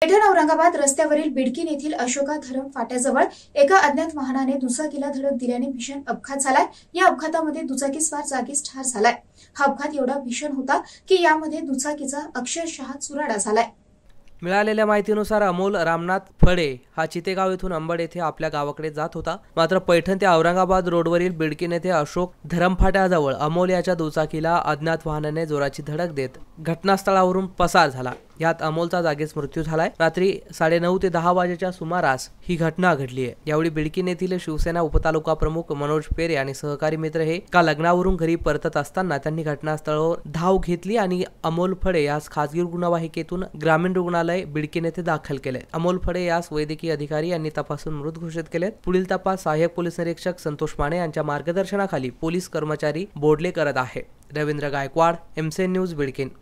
पैठण औरंगाबाद रस्त्यावरील बिडकीन येथील अशोका धरम फाट्याजवळ एका अज्ञात वाहनाने दुचाकीला धडक दिल्याने भीषण अपघात झालाय या अपघातामध्ये दुचाकीस्वार जागीच ठार झालाय हा अपघात एवढा भीषण होता की यामध्ये दुचाकीचा अक्षरशः चुराडा झालाय मिळालेल्या माहितीनुसार अमोल रामनाथ फळे हा चितेगाव येथून अंबड येथे आपल्या गावाकडे जात होता मात्र पैठण ते औरंगाबाद रोडवरील बिडकीन येथे अशोक धरमफाट्याजवळ अमोल याच्या दुचाकीला अज्ञात वाहनाने जोराची धडक देत घटनास्थळावरून पसार झाला यात अमोलचा जागीच मृत्यू झालाय रात्री साडे नऊ ते दहा वाजेच्या सुमारास ही घटना घडली आहे यावेळी बिडकीन येथील शिवसेना उपतालुका प्रमुख मनोज पेरे आणि सहकारी मित्र हे का लग्नावरून घरी परतत असताना त्यांनी घटनास्थळावर धाव घेतली आणि अमोल फडे यास खासगी रुग्णवाहिकेतून ग्रामीण रुग्णालय बिडकीन येथे दाखल केले अमोल फडे यास वैद्यकीय अधिकारी यांनी तपासून मृत घोषित केले पुढील तपास सहाय्यक पोलीस निरीक्षक संतोष माने यांच्या मार्गदर्शनाखाली पोलीस कर्मचारी बोडले करत आहे रवींद्र गायकवाड एमसीएन न्यूज बिडकीन